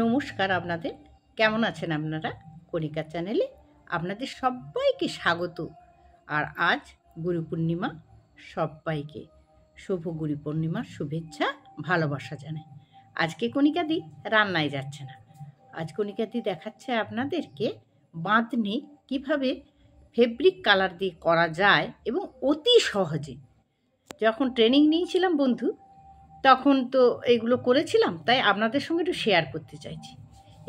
নমস্কার আপনাদের কেমন আছেন আপনারা কণিকা চ্যানেলে আপনাদের সবাইকে স্বাগত আর আজ গুরু পূর্ণিমা সবাইকে শুভ গুরু পূর্ণিমার শুভেচ্ছা ভালোবাসা জানাই আজকে কণিকাদি রান্নায় যাচ্ছে না আজ কণিকাদি দেখাচ্ছে আপনাদেরকে বাঁধনি কিভাবে ফেব্রিক কালার দিয়ে করা যায় এবং অতি সহজে যখন ট্রেনিং নিয়েছিলাম বন্ধু তখন তো এগুলো করেছিলাম তাই আপনাদের সঙ্গে একটু শেয়ার করতে চাইছি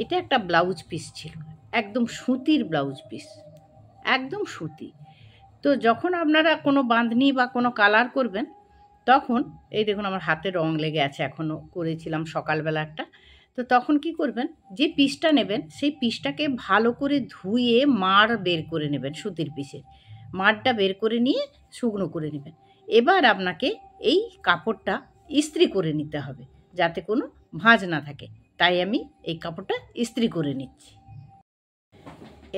এটা একটা ব্লাউজ পিস ছিল একদম সুতির ব্লাউজ পিস একদম সুতি তো যখন আপনারা কোনো বাঁধনি বা কোনো কালার করবেন তখন এই দেখুন আমার হাতে রং লেগে আছে এখনও করেছিলাম সকালবেলা একটা তো তখন কি করবেন যে পিসটা নেবেন সেই পিসটাকে ভালো করে ধুয়ে মার বের করে নেবেন সুতির পিসের মারটা বের করে নিয়ে শুকনো করে নেবেন এবার আপনাকে এই কাপড়টা ইস্ত্রি করে নিতে হবে যাতে কোনো ভাঁজ না থাকে তাই আমি এই কাপড়টা ইস্ত্রি করে নিচ্ছি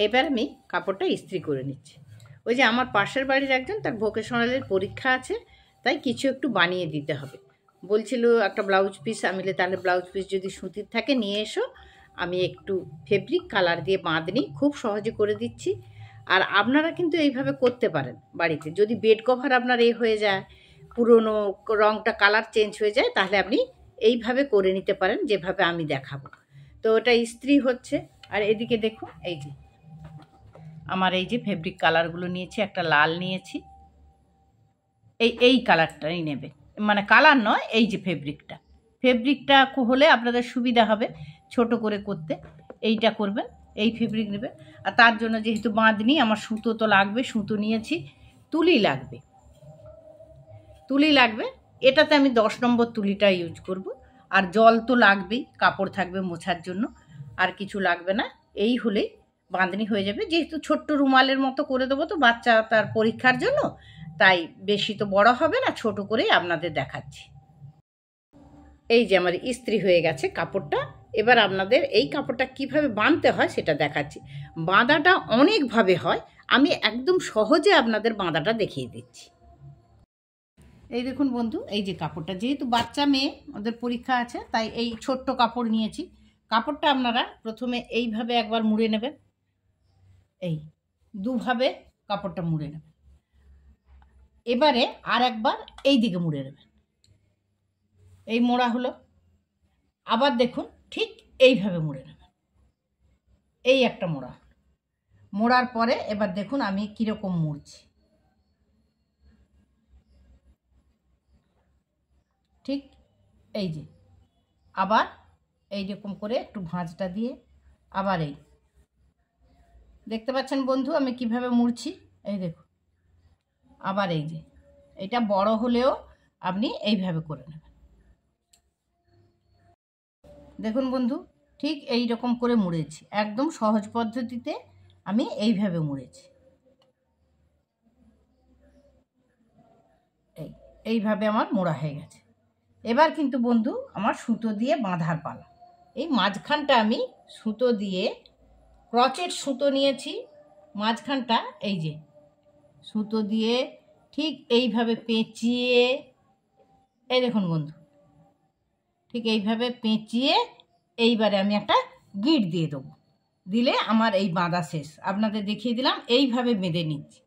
এবার আমি কাপড়টা ইস্ত্রি করে নিচ্ছি ওই যে আমার পাশের বাড়ির একজন তার ভোকেশনালের পরীক্ষা আছে তাই কিছু একটু বানিয়ে দিতে হবে বলছিল একটা ব্লাউজ পিস আমি তাহলে ব্লাউজ পিস যদি সুতির থাকে নিয়ে এসো আমি একটু ফেব্রিক কালার দিয়ে বাঁধ নিই খুব সহজে করে দিচ্ছি আর আপনারা কিন্তু এইভাবে করতে পারেন বাড়িতে যদি বেড কভার আপনার এ হয়ে যায় পুরনো রঙটা কালার চেঞ্জ হয়ে যায় তাহলে আপনি এইভাবে করে নিতে পারেন যেভাবে আমি দেখাবো তো ওটা ইস্ত্রি হচ্ছে আর এদিকে দেখুন এই যে আমার এই যে ফেব্রিক কালারগুলো নিয়েছি একটা লাল নিয়েছি এই এই কালারটাই নেবে মানে কালার নয় এই যে ফেব্রিকটা ফেব্রিকটা হলে আপনাদের সুবিধা হবে ছোট করে করতে এইটা করবেন এই ফেব্রিক নেবে আর তার জন্য যেহেতু বাঁধ নিই আমার সুতো তো লাগবে সুতো নিয়েছি তুলি লাগবে তুলি লাগবে এটাতে আমি দশ নম্বর তুলিটা ইউজ করব আর জল তো লাগবেই কাপড় থাকবে মোছার জন্য আর কিছু লাগবে না এই হলেই বাঁধনি হয়ে যাবে যেহেতু ছোট্ট রুমালের মতো করে দেবো তো বাচ্চা তার পরীক্ষার জন্য তাই বেশি তো বড় হবে না ছোট করেই আপনাদের দেখাচ্ছি এই যে আমার ইস্ত্রি হয়ে গেছে কাপড়টা এবার আপনাদের এই কাপড়টা কিভাবে বাঁধতে হয় সেটা দেখাচ্ছি বাঁধাটা অনেকভাবে হয় আমি একদম সহজে আপনাদের বাঁধাটা দেখিয়ে দিচ্ছি এই দেখুন বন্ধু এই যে কাপড়টা যেহেতু বাচ্চা মেয়ে ওদের পরীক্ষা আছে তাই এই ছোট্ট কাপড় নিয়েছি কাপড়টা আপনারা প্রথমে এইভাবে একবার মুড়ে নেবেন এই দুভাবে কাপড়টা মুড়ে নেবেন এবারে আর একবার এই দিকে মুড়ে নেবেন এই মোড়া হলো আবার দেখুন ঠিক এইভাবে মুড়ে নেবেন এই একটা মোড়া মোড়ার পরে এবার দেখুন আমি কীরকম মুড়ছি ঠিক এই যে আবার এই রকম করে একটু ভাঁজটা দিয়ে আবার এই দেখতে পাচ্ছেন বন্ধু আমি কিভাবে মুড়ছি এই দেখো আবার এই যে এটা বড় হলেও আপনি এইভাবে করে নেবেন দেখুন বন্ধু ঠিক এই রকম করে মুড়েছি একদম সহজ পদ্ধতিতে আমি এইভাবে মুড়েছি এই এইভাবে আমার মোড়া হয়ে গেছে এবার কিন্তু বন্ধু আমার সুতো দিয়ে বাঁধার পালা এই মাঝখানটা আমি সুতো দিয়ে ক্রচের সুতো নিয়েছি মাঝখানটা এই যে সুতো দিয়ে ঠিক এইভাবে পেঁচিয়ে এই দেখুন বন্ধু ঠিক এইভাবে পেঁচিয়ে এইবারে আমি একটা গিট দিয়ে দেবো দিলে আমার এই বাঁধা শেষ আপনাদের দেখিয়ে দিলাম এইভাবে বেঁধে নিচ্ছি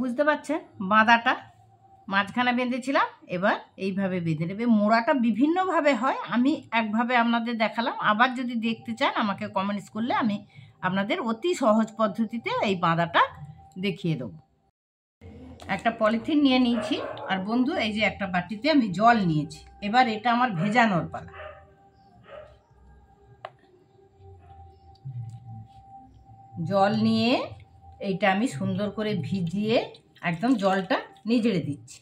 বুঝতে পারছেন বাঁধাটা মাঝখানে বেঁধেছিলাম এবার এইভাবে বেঁধে নেবে মোড়াটা বিভিন্নভাবে হয় আমি একভাবে আপনাদের দেখালাম আবার যদি দেখতে চান আমাকে কমেন্টস করলে আমি আপনাদের অতি সহজ পদ্ধতিতে এই বাঁধাটা দেখিয়ে দেবো একটা পলিথিন নিয়ে নিয়েছি আর বন্ধু এই যে একটা বাটিতে আমি জল নিয়েছি এবার এটা আমার ভেজানোর পালা জল নিয়ে এইটা আমি সুন্দর করে ভিজিয়ে একদম জলটা নিজেড়ে দিচ্ছি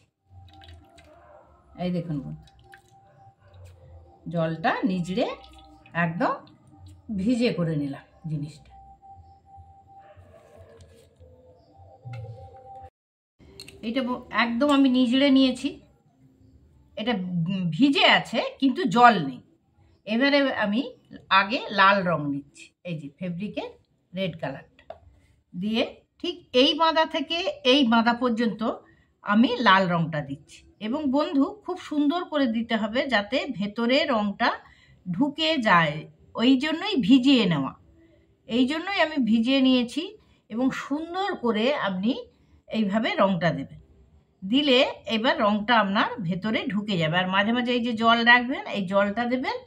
এই দেখুন বন্ধু জলটা নিজড়ে একদম ভিজে করে নিলাম জিনিসটা এটা একদম আমি নিজড়ে নিয়েছি এটা ভিজে আছে কিন্তু জল নেই এবারে আমি আগে লাল রং নিচ্ছি এই যে ফেব্রিকের রেড কালারটা দিয়ে ঠিক এই বাঁধা থেকে এই বাঁধা পর্যন্ত আমি লাল রঙটা দিচ্ছি এবং বন্ধু খুব সুন্দর করে দিতে হবে যাতে ভেতরে রঙটা ঢুকে যায় ওই জন্যই ভিজিয়ে নেওয়া এই জন্যই আমি ভিজিয়ে নিয়েছি এবং সুন্দর করে আপনি এইভাবে রঙটা দেবেন দিলে এবার রঙটা আপনার ভেতরে ঢুকে যাবে আর মাঝে মাঝে এই যে জল রাখবেন এই জলটা দেবেন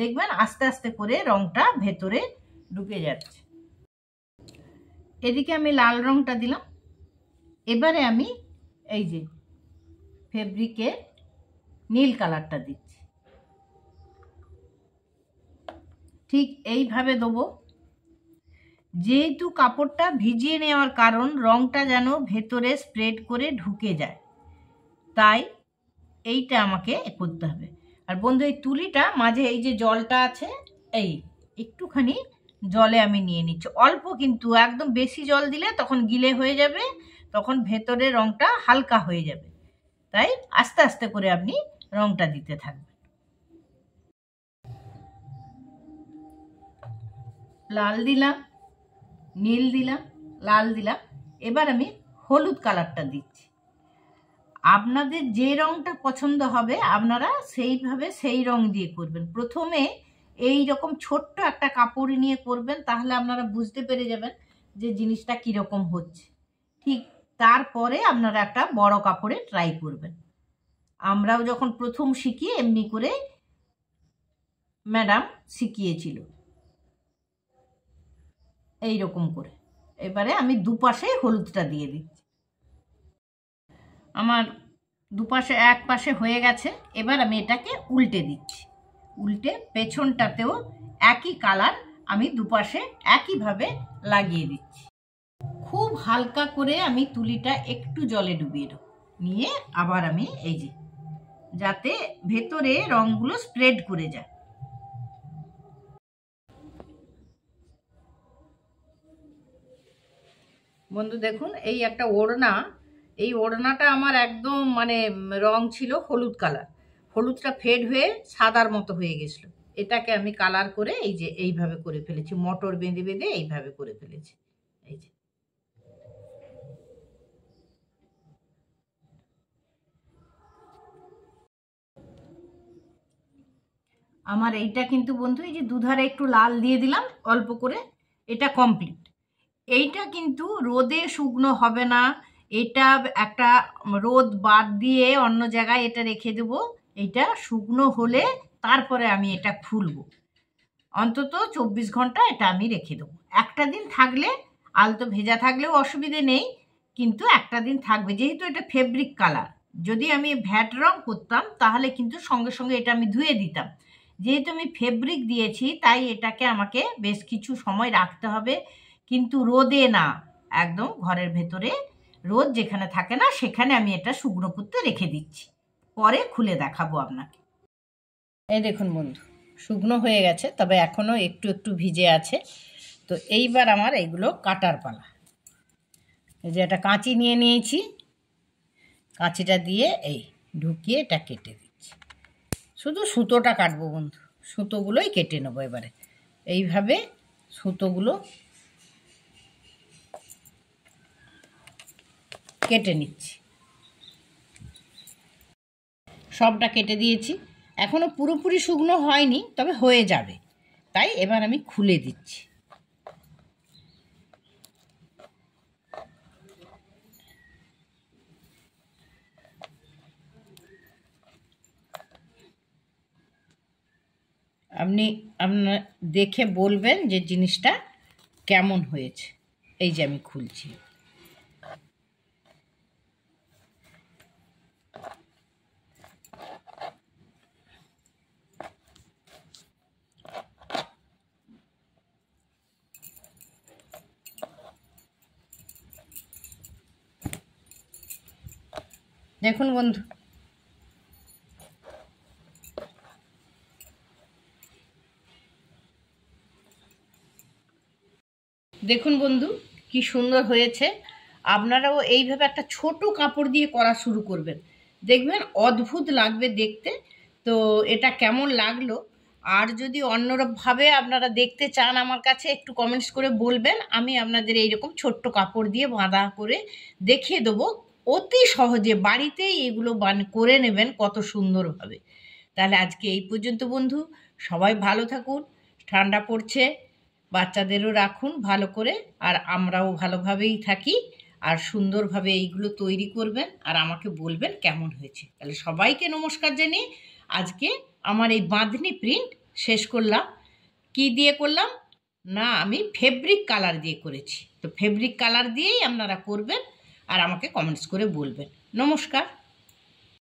দেখবেন আস্তে আস্তে করে রঙটা ভেতরে ঢুকে যাচ্ছে এদিকে আমি লাল রঙটা দিলাম এবারে আমি এই যে ফেব্রিকে নীল কালারটা দিচ্ছি ঠিক এইভাবে দেবো যেহেতু কাপড়টা ভিজিয়ে নেওয়ার কারণ রংটা যেন ভেতরে স্প্রেড করে ঢুকে যায় তাই এইটা আমাকে করতে হবে আর বন্ধু এই তুলিটা মাঝে এই যে জলটা আছে এই একটুখানি জলে আমি নিয়ে নিচ্ছি অল্প কিন্তু একদম বেশি জল দিলে তখন গিলে হয়ে যাবে তখন ভেতরে রঙটা হালকা হয়ে যাবে তাই আস্তে আস্তে করে আপনি রঙটা দিতে থাকবেন লাল দিলাম নীল দিলাম লাল দিলাম এবার আমি হলুদ কালারটা দিচ্ছি আপনাদের যে রঙটা পছন্দ হবে আপনারা সেইভাবে সেই রং দিয়ে করবেন প্রথমে এই রকম ছোট্ট একটা কাপড় নিয়ে করবেন তাহলে আপনারা বুঝতে পেরে যাবেন যে জিনিসটা কীরকম হচ্ছে ঠিক তারপরে আপনারা একটা বড় কাপড়ে ট্রাই করবেন আমরাও যখন প্রথম শিখি এমনি করে ম্যাডাম শিখিয়েছিল এই রকম করে এবারে আমি দুপাশে হলুদটা দিয়ে দিচ্ছি আমার দুপাশে এক পাশে হয়ে গেছে এবার আমি এটাকে উল্টে দিচ্ছি উল্টে পেছনটাতেও একই কালার আমি দুপাশে একইভাবে লাগিয়ে দিচ্ছি খুব হালকা করে আমি তুলিটা একটু জলে ডুবিয়ে দেবো নিয়ে আবার আমি এই যে যাতে ভেতরে রঙগুলো স্প্রেড করে যায় বন্ধু দেখুন এই একটা ওড়না এই ওড়নাটা আমার একদম মানে রং ছিল হলুদ কালার হলুদটা ফেড হয়ে সাদার মতো হয়ে গেছিলো এটাকে আমি কালার করে এই যে এইভাবে করে ফেলেছি মটর বেঁধে বেঁধে এইভাবে করে ফেলেছি আমার এইটা কিন্তু বন্ধু এই যে দুধারে একটু লাল দিয়ে দিলাম অল্প করে এটা কমপ্লিট এইটা কিন্তু রোদে শুকনো হবে না এটা একটা রোদ বাদ দিয়ে অন্য জায়গায় এটা রেখে দেব এটা শুকনো হলে তারপরে আমি এটা খুলব অন্তত চব্বিশ ঘন্টা এটা আমি রেখে দেবো একটা দিন থাকলে আলতো ভেজা থাকলেও অসুবিধে নেই কিন্তু একটা দিন থাকবে যেহেতু এটা ফেব্রিক কালার যদি আমি ভ্যাট রং করতাম তাহলে কিন্তু সঙ্গে সঙ্গে এটা আমি ধুয়ে দিতাম যেহেতু আমি ফেব্রিক দিয়েছি তাই এটাকে আমাকে বেশ কিছু সময় রাখতে হবে কিন্তু রোদে না একদম ঘরের ভেতরে রোদ যেখানে থাকে না সেখানে আমি এটা শুকনো করতে রেখে দিচ্ছি পরে খুলে দেখাবো আপনাকে এই দেখুন বন্ধু শুকনো হয়ে গেছে তবে এখনও একটু একটু ভিজে আছে তো এইবার আমার এইগুলো কাটার পালা এই যে একটা কাঁচি নিয়ে নিয়েছি কাঁচিটা দিয়ে এই ঢুকিয়ে এটা কেটে শুধু সুতোটা কাটবো বন্ধু সুতোগুলোই কেটে নেবো এবারে এইভাবে সুতোগুলো কেটে নিচ্ছি সবটা কেটে দিয়েছি এখনও পুরোপুরি শুকনো হয়নি তবে হয়ে যাবে তাই এবার আমি খুলে দিচ্ছি আপনি আপনার দেখে বলবেন যে জিনিসটা কেমন হয়েছে এই যে আমি খুলছি দেখুন বন্ধু দেখুন বন্ধু কি সুন্দর হয়েছে আপনারাও এইভাবে একটা ছোট কাপড় দিয়ে করা শুরু করবেন দেখবেন অদ্ভুত লাগবে দেখতে তো এটা কেমন লাগলো আর যদি অন্যরকমভাবে আপনারা দেখতে চান আমার কাছে একটু কমেন্টস করে বলবেন আমি আপনাদের এইরকম ছোট্ট কাপড় দিয়ে বাঁধা করে দেখিয়ে দেবো অতি সহজে বাড়িতেই এগুলো বান করে নেবেন কত সুন্দরভাবে তাহলে আজকে এই পর্যন্ত বন্ধু সবাই ভালো থাকুন ঠান্ডা পড়ছে বাচ্চাদেরও রাখুন ভালো করে আর আমরাও ভালোভাবেই থাকি আর সুন্দরভাবে এইগুলো তৈরি করবেন আর আমাকে বলবেন কেমন হয়েছে তাহলে সবাইকে নমস্কার জানিয়ে আজকে আমার এই বাঁধনি প্রিন্ট শেষ করলাম কি দিয়ে করলাম না আমি ফেব্রিক কালার দিয়ে করেছি তো ফেব্রিক কালার দিয়েই আপনারা করবেন আর আমাকে কমেন্টস করে বলবেন নমস্কার